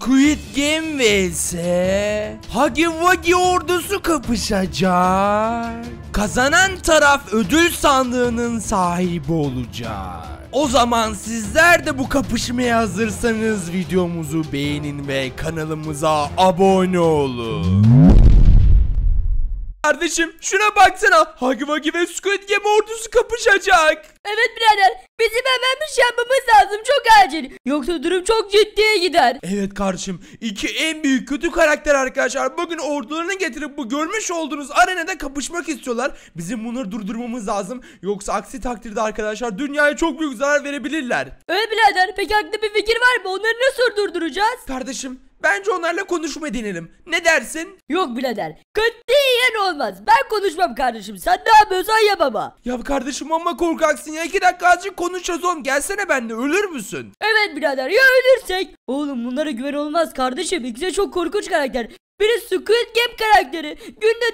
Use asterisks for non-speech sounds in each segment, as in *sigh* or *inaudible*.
Squid Game vs Huggy Wuggy ordusu kapışacak. Kazanan taraf ödül sandığının sahibi olacak. O zaman sizler de bu kapışmaya hazırsanız videomuzu beğenin ve kanalımıza abone olun. Kardeşim şuna baksana. Hagi Vagi ve Squid Game ordusu kapışacak. Evet birader bizim hemen bir şey yapmamız lazım çok acil. Yoksa durum çok ciddiye gider. Evet kardeşim iki en büyük kötü karakter arkadaşlar bugün ordularını getirip bu görmüş olduğunuz arenada kapışmak istiyorlar. Bizim bunları durdurmamız lazım. Yoksa aksi takdirde arkadaşlar dünyaya çok büyük zarar verebilirler. Evet birader peki aklında bir fikir var mı? Onları nasıl durduracağız? Kardeşim Bence onlarla konuşma dinelim. Ne dersin? Yok birader. Katiyen olmaz. Ben konuşmam kardeşim. Sen ne yapıyorsan yap ama. Ya kardeşim ama korkaksın ya. İki dakika azıcık konuşacağız oğlum. Gelsene ben de ölür müsün? Evet birader ya ölürsek. Oğlum bunlara güven olmaz kardeşim. İkisi çok korkunç karakter. Biri Squid Game karakteri. Günde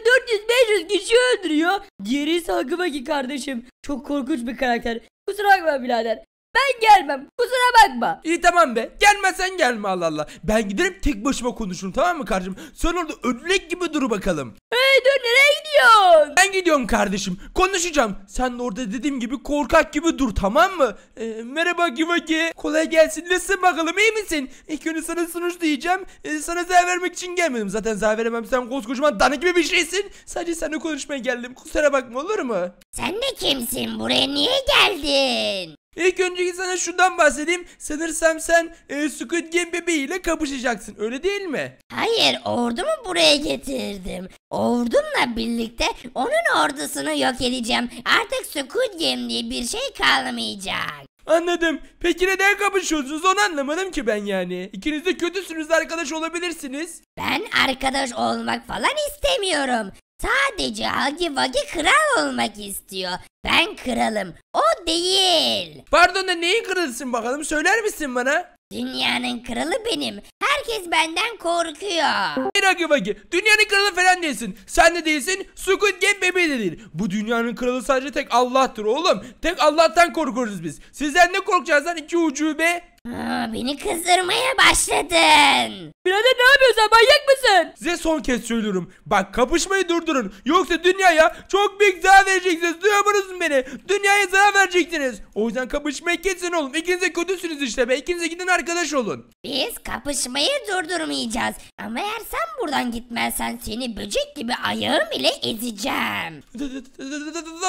400-500 kişi öldürüyor. Diğeri ise Hagumaki kardeşim. Çok korkunç bir karakter. Kusura bakma birader. Ben gelmem. Kusura bakma. İyi tamam be. Gelmezsen gelme Allah Allah. Ben giderim tek başıma konuşurum tamam mı kardeşim? Sen orada ödülek gibi duru bakalım. Hey dur nereye gidiyorsun? Ben gidiyorum kardeşim. Konuşacağım. Sen de orada dediğim gibi korkak gibi dur tamam mı? Ee, merhaba Güvaki. Kolay gelsin. Nasılsın bakalım iyi misin? İlk önce sana sunuş diyeceğim. Ee, sana zar vermek için gelmedim. Zaten zar veremem. Sen koskocaman dana gibi bir şeysin. Sadece seninle konuşmaya geldim. Kusura bakma olur mu? Sen de kimsin? Buraya niye geldin? İlk önceki sana şundan bahsedeyim. Sanırsam sen e, Squid Game bebeğiyle kapışacaksın. Öyle değil mi? Hayır ordumu buraya getirdim. Ordumla birlikte onun ordusunu yok edeceğim. Artık Squid Game diye bir şey kalmayacak. Anladım. Peki neden kapışıyorsunuz onu anlamadım ki ben yani. İkiniz de kötüsünüz arkadaş olabilirsiniz. Ben arkadaş olmak falan istemiyorum. Sadece Hagi Vagi kral olmak istiyor. Ben kralım. O değil değil. Pardon da neyin kralısın bakalım söyler misin bana? Dünyanın kralı benim. Herkes benden korkuyor. Bir dakika bakayım. Dünyanın kralı falan değilsin. Sen de değilsin. Squid Game bebeği de değil. Bu dünyanın kralı sadece tek Allah'tır oğlum. Tek Allah'tan korkuyoruz biz. Sizden ne korkacağız lan iki ucube? Aa, beni kızdırmaya başladın. Birader ne yapıyorsun sen? Size son kez söylüyorum. Bak kapışmayı durdurun. Yoksa dünyaya çok büyük zarar vereceksiniz. Duyuyor Duyuyorsunuz beni. Dünyaya zarar vereceksiniz. O yüzden kapışmayı kesin oğlum. İkiniz de kötüsünüz işte be. İkiniz de gidin arkadaş olun. Biz kapışmayı durdurmayacağız. Ama eğer sen buradan gitmezsen seni böcek gibi ayağım ile ezeceğim.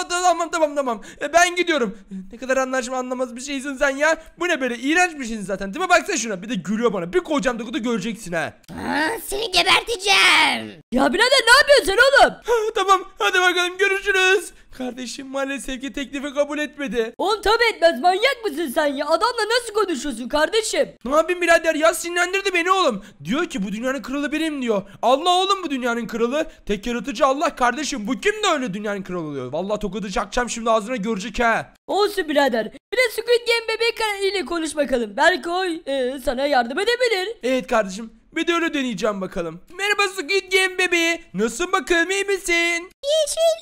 Tamam tamam tamam. E, Ben gidiyorum. Ne kadar anlaşma anlamaz bir şeysin sen ya. Bu ne böyle iğrenç bir şeysin zaten. Değil mi baksana şuna. Bir de gülüyor bana. Bir koyacağım dokudu göreceksin ha. Aa, seni geberteceğim öleceğim. Ya birader ne yapıyorsun oğlum? tamam hadi bakalım görüşürüz. Kardeşim maalesef ki teklifi kabul etmedi. Oğlum tabi etmez manyak mısın sen ya? Adamla nasıl konuşuyorsun kardeşim? Ne yapayım birader ya sinirlendirdi beni oğlum. Diyor ki bu dünyanın kralı benim diyor. Allah oğlum bu dünyanın kralı. Tek yaratıcı Allah kardeşim. Bu kim de öyle dünyanın kralı oluyor. Vallahi tokadı çakacağım şimdi ağzına görecek ha. Olsun birader. Bir de Squid Game bebek ile konuş bakalım. Belki o e, sana yardım edebilir. Evet kardeşim. Bir de öyle deneyeceğim bakalım. Merhaba Squid Game bebeği. Nasıl bakalım iyi misin? Yeşil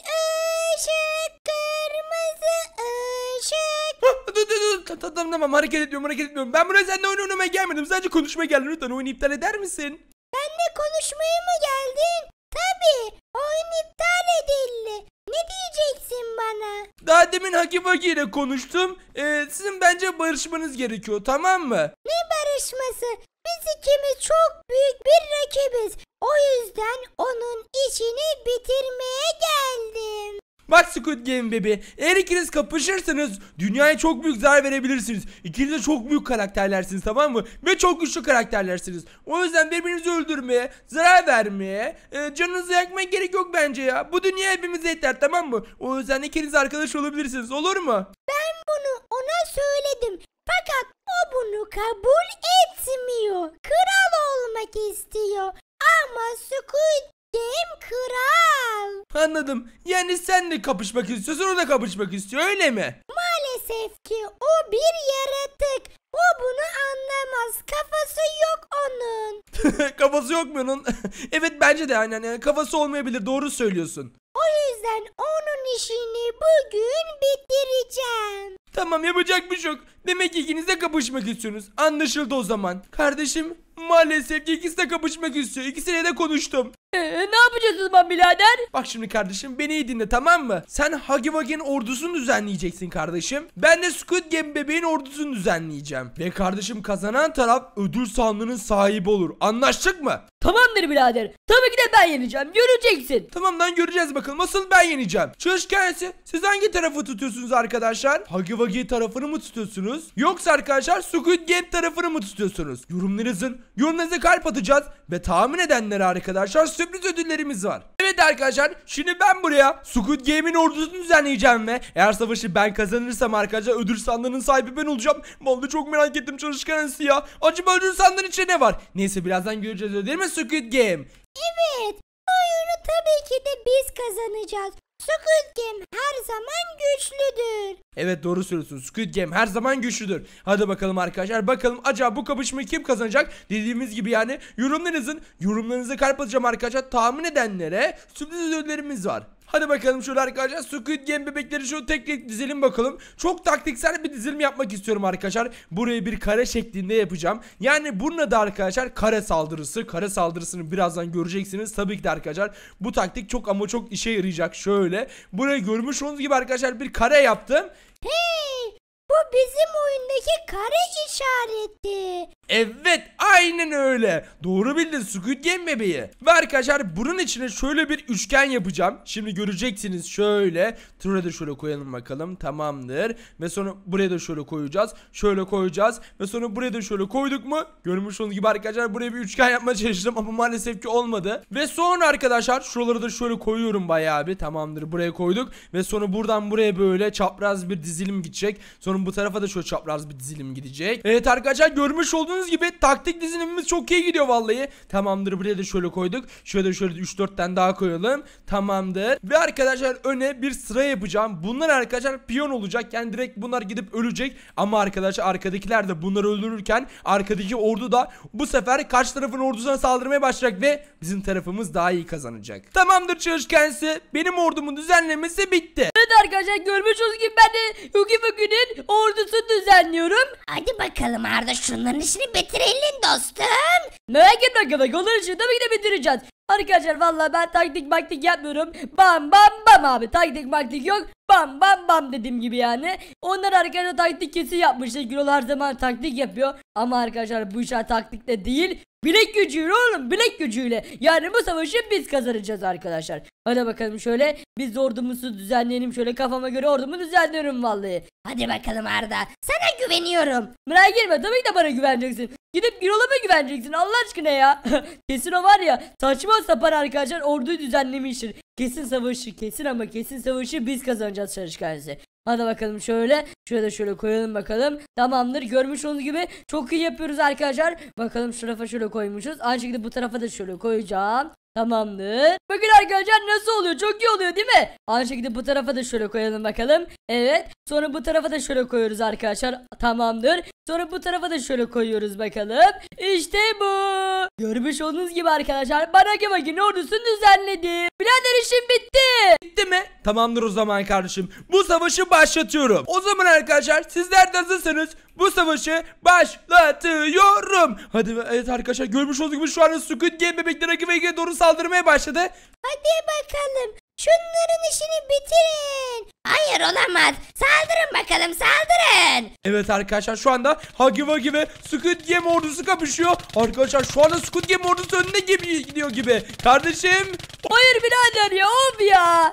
ışık, kırmızı ışık. Hah, Dur dur dur. Tamam tamam hareket etmiyorum hareket etmiyorum. Ben buraya seninle oyun oynamaya gelmedim. Sadece konuşmaya geldim. Lütfen oyunu iptal eder misin? Benle konuşmaya mı geldin? Tabii. Oyun iptal edildi. Ne diyeceksin bana? Daha demin Haki Baki ile konuştum. Ee, sizin bence barışmanız gerekiyor tamam mı? Ne barışması? Biz ikimiz çok büyük bir rakibiz. O yüzden onun işini bitirmeye geldim. Bak Squid Game bebi. Eğer ikiniz kapışırsanız dünyaya çok büyük zarar verebilirsiniz. İkiniz de çok büyük karakterlersiniz tamam mı? Ve çok güçlü karakterlersiniz. O yüzden birbirinizi öldürmeye, zarar vermeye, e, canınızı yakmaya gerek yok bence ya. Bu dünya hepimize yeter tamam mı? O yüzden ikiniz arkadaş olabilirsiniz olur mu? Ben bunu ona söyledim. Fakat bunu kabul etmiyor. Kral olmak istiyor. Ama Squid Game kral. Anladım. Yani sen de kapışmak istiyorsun o da kapışmak istiyor öyle mi? Maalesef ki o bir yaratık. O bunu anlamaz. Kafası yok onun. *laughs* kafası yok mu onun? *laughs* evet bence de aynen yani kafası olmayabilir doğru söylüyorsun. O yüzden onun işini bugün bitireceğim. Tamam yapacak bir şey yok. Demek ikinize de kapışmak istiyorsunuz. Anlaşıldı o zaman. Kardeşim maalesef ki ikisi de kapışmak istiyor. İkisiyle de konuştum. Ee, ne yapacağız o zaman birader? Bak şimdi kardeşim beni iyi dinle tamam mı? Sen Hagi ordusunu düzenleyeceksin kardeşim. Ben de Squid Game bebeğin ordusunu düzenleyeceğim. Ve kardeşim kazanan taraf ödül sandığının sahibi olur. Anlaştık mı? Tamamdır birader. Tabii ki de ben yeneceğim. Göreceksin. Tamam lan göreceğiz bakalım. Asıl ben yeneceğim. Çalış kendisi. Siz hangi tarafı tutuyorsunuz arkadaşlar? Hagi tarafını mı tutuyorsunuz? Yoksa arkadaşlar Squid Game tarafını mı tutuyorsunuz? Yorumlarınızın yorumlarınıza kalp atacağız. Ve tahmin edenlere arkadaşlar sürpriz ödüllerimiz var. Evet arkadaşlar şimdi ben buraya Squid Game'in ordusunu düzenleyeceğim ve eğer savaşı ben kazanırsam arkadaşlar ödül sandığının sahibi ben olacağım. Vallahi çok merak ettim çalışkan ya. Acaba ödül sandığının içinde ne var? Neyse birazdan göreceğiz öyle değil mi Squid Game? Evet oyunu tabii ki de biz kazanacağız. Squid Game her zaman güçlüdür. Evet doğru söylüyorsun. Squid Game her zaman güçlüdür. Hadi bakalım arkadaşlar. Bakalım acaba bu kapışmayı kim kazanacak? Dediğimiz gibi yani yorumlarınızın yorumlarınızı kalp atacağım arkadaşlar. Tahmin edenlere sürpriz ödüllerimiz var. Hadi bakalım şöyle arkadaşlar Squid Game bebekleri şu tek tek dizelim bakalım. Çok taktiksel bir dizilim yapmak istiyorum arkadaşlar. Burayı bir kare şeklinde yapacağım. Yani bununla da arkadaşlar kare saldırısı. Kare saldırısını birazdan göreceksiniz. Tabii ki de arkadaşlar bu taktik çok ama çok işe yarayacak. Şöyle burayı görmüş olduğunuz gibi arkadaşlar bir kare yaptım. Hey! Bu bizim oyundaki kare işareti. Evet aynen öyle. Doğru bildin Squid Game bebeği. Ve arkadaşlar bunun içine şöyle bir üçgen yapacağım. Şimdi göreceksiniz şöyle. Şuraya da şöyle koyalım bakalım. Tamamdır. Ve sonra buraya da şöyle koyacağız. Şöyle koyacağız. Ve sonra buraya da şöyle koyduk mu? Görmüş olduğunuz gibi arkadaşlar buraya bir üçgen yapmaya çalıştım ama maalesef ki olmadı. Ve sonra arkadaşlar şuraları da şöyle koyuyorum bayağı bir. Tamamdır buraya koyduk. Ve sonra buradan buraya böyle çapraz bir dizilim gidecek. Sonra bu tarafa da şöyle çapraz bir dizilim gidecek. Evet arkadaşlar görmüş olduğunuz gördüğünüz gibi taktik dizinimiz çok iyi gidiyor vallahi. Tamamdır buraya da şöyle koyduk. Şöyle şöyle 3-4 tane daha koyalım. Tamamdır. Ve arkadaşlar öne bir sıra yapacağım. Bunlar arkadaşlar piyon olacak. Yani direkt bunlar gidip ölecek. Ama arkadaşlar arkadakiler de bunları öldürürken arkadaki ordu da bu sefer karşı tarafın ordusuna saldırmaya başlayacak ve bizim tarafımız daha iyi kazanacak. Tamamdır çalışkensi. Benim ordumun düzenlemesi bitti. Evet arkadaşlar görmüş ki ben de Yugi Fugi'nin ordusunu düzenliyorum. Hadi bakalım Arda şunların işini bitirelim dostum. Merak etme arkadaşlar onların işini tabii ki de bitireceğiz. Arkadaşlar valla ben taktik maktik yapmıyorum. Bam bam bam abi taktik maktik yok. Bam bam bam dediğim gibi yani. Onlar arkadaşlar taktik kesin yapmıştır. Gürol her zaman taktik yapıyor. Ama arkadaşlar bu işler taktik de değil. Bilek gücüyle oğlum bilek gücüyle. Yani bu savaşı biz kazanacağız arkadaşlar. Hadi bakalım şöyle biz ordumuzu düzenleyelim. Şöyle kafama göre ordumu düzenliyorum vallahi. Hadi bakalım Arda. Sana güveniyorum. Merak etme tabii ki de bana güveneceksin. Gidip Girol'a mı güveneceksin Allah aşkına ya. *laughs* kesin o var ya saçma sapan arkadaşlar orduyu düzenlemiştir. Kesin savaşı kesin ama kesin savaşı biz kazanacağız çalışkansı. Hadi bakalım şöyle. Şöyle şöyle koyalım bakalım. Tamamdır. Görmüş olduğunuz gibi çok iyi yapıyoruz arkadaşlar. Bakalım şu tarafa şöyle koymuşuz. Aynı şekilde bu tarafa da şöyle koyacağım. Tamamdır. Bakın arkadaşlar nasıl oluyor? Çok iyi oluyor değil mi? Aynı şekilde bu tarafa da şöyle koyalım bakalım. Evet. Sonra bu tarafa da şöyle koyuyoruz arkadaşlar. Tamamdır. Sonra bu tarafa da şöyle koyuyoruz bakalım. İşte bu. Görmüş olduğunuz gibi arkadaşlar Barakemaki ordusunu düzenledi. Birader işim bitti. Bitti mi? Tamamdır o zaman kardeşim. Bu savaşı başlatıyorum. O zaman arkadaşlar sizler de hazırsanız bu savaşı başlatıyorum. Hadi evet arkadaşlar görmüş olduğunuz gibi şu an Squid Game bebekleri Akive'ye doğru saldırmaya başladı. Hadi bakalım şunların işini bitirin. Hayır olamaz. Saldırın bakalım saldırın. Evet arkadaşlar şu anda Huggy Wuggy ve Squid Game ordusu kapışıyor. Arkadaşlar şu anda Squid Game ordusu önüne gibi gidiyor gibi. Kardeşim Hayır birader ya of ya.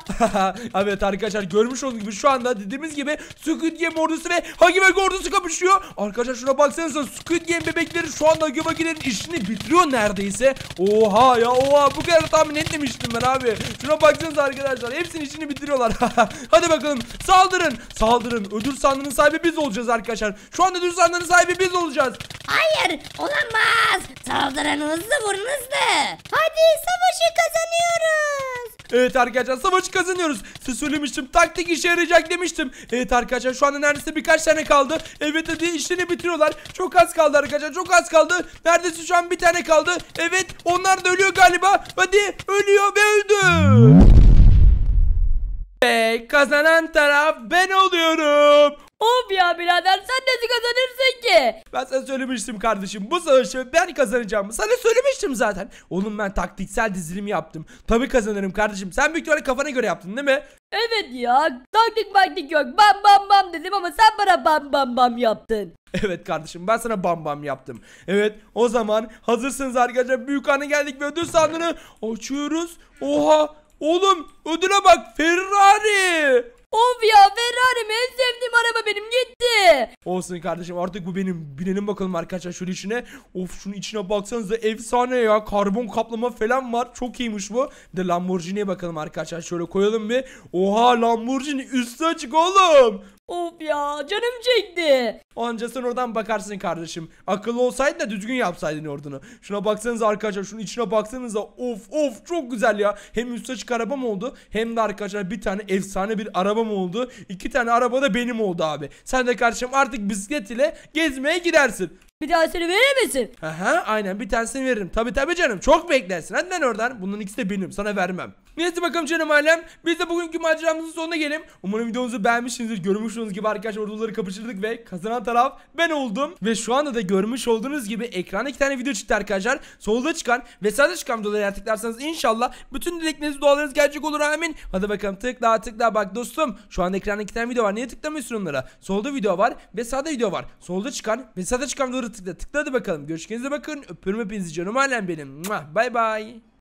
*laughs* evet arkadaşlar görmüş olduğunuz gibi şu anda dediğimiz gibi Squid Game ordusu ve Huggy Wuggy ordusu kapışıyor. Arkadaşlar şuna baksanıza Squid Game bebekleri şu anda Huggy Wuggy'lerin işini bitiriyor neredeyse. Oha ya oha bu kadar tahmin etmemiştim ben abi. Şuna baksanıza arkadaşlar hepsinin işini bitiriyorlar. *laughs* Hadi bakalım bakın. Saldırın. Saldırın. Ödül sandığının sahibi biz olacağız arkadaşlar. Şu anda ödül sandığının sahibi biz olacağız. Hayır olamaz. Saldırın hızlı vurun hızlı. Hadi savaşı kazanıyoruz. Evet arkadaşlar savaşı kazanıyoruz. Size söylemiştim taktik işe yarayacak demiştim. Evet arkadaşlar şu anda neredeyse birkaç tane kaldı. Evet hadi işini bitiriyorlar. Çok az kaldı arkadaşlar çok az kaldı. Neredeyse şu an bir tane kaldı. Evet onlar da ölüyor galiba. Hadi ölüyor ve öldü. Ve kazanan taraf ben oluyorum. Of ya birader sen nasıl kazanırsın ki? Ben sana söylemiştim kardeşim bu savaşı ben kazanacağım. Sana söylemiştim zaten. Oğlum ben taktiksel dizilim yaptım. Tabi kazanırım kardeşim. Sen büyük ihtimalle kafana göre yaptın değil mi? Evet ya taktik maktik yok. Bam bam bam dedim ama sen bana bam bam bam yaptın. Evet kardeşim ben sana bam bam yaptım. Evet o zaman hazırsınız arkadaşlar. Büyük anne geldik ve ödül sandığını açıyoruz. Oha Oğlum ödüle bak Ferrari. Of ya Ferrari, en sevdiğim araba benim gitti. Olsun kardeşim artık bu benim. Binelim bakalım arkadaşlar şöyle içine. Of şunun içine baksanıza efsane ya. Karbon kaplama falan var. Çok iyiymiş bu. Bir de Lamborghini'ye bakalım arkadaşlar. Şöyle koyalım bir. Oha Lamborghini üstü açık oğlum. Of ya canım çekti. Anca sen oradan bakarsın kardeşim. Akıllı olsaydın da düzgün yapsaydın ordunu. Şuna baksanıza arkadaşlar şunun içine baksanıza. Of of çok güzel ya. Hem üst açık arabam oldu hem de arkadaşlar bir tane efsane bir arabam oldu. İki tane araba da benim oldu abi. Sen de kardeşim artık bisiklet ile gezmeye gidersin. Bir tanesini verir misin? Aha aynen bir tanesini veririm. Tabi tabi canım çok beklersin. Hadi lan oradan. Bunun ikisi de benim sana vermem. Neyse bakalım canım alem. Biz de bugünkü maceramızın sonuna gelelim. Umarım videomuzu beğenmişsinizdir. Görmüş olduğunuz gibi arkadaşlar orduları kapıştırdık ve kazanan taraf ben oldum. Ve şu anda da görmüş olduğunuz gibi ekrana iki tane video çıktı arkadaşlar. Solda çıkan ve sağda çıkan videoları eğer tıklarsanız inşallah bütün dilekleriniz dualarınız gerçek olur amin. Hadi bakalım tıkla tıkla bak dostum. Şu anda ekranda iki tane video var. Niye tıklamıyorsun onlara? Solda video var ve sağda video var. Solda çıkan ve sağda çıkan videoları tıkla. Tıkla hadi bakalım. Görüşkenize bakın. Öpürüm hepinizi canım alem benim. Bay bay.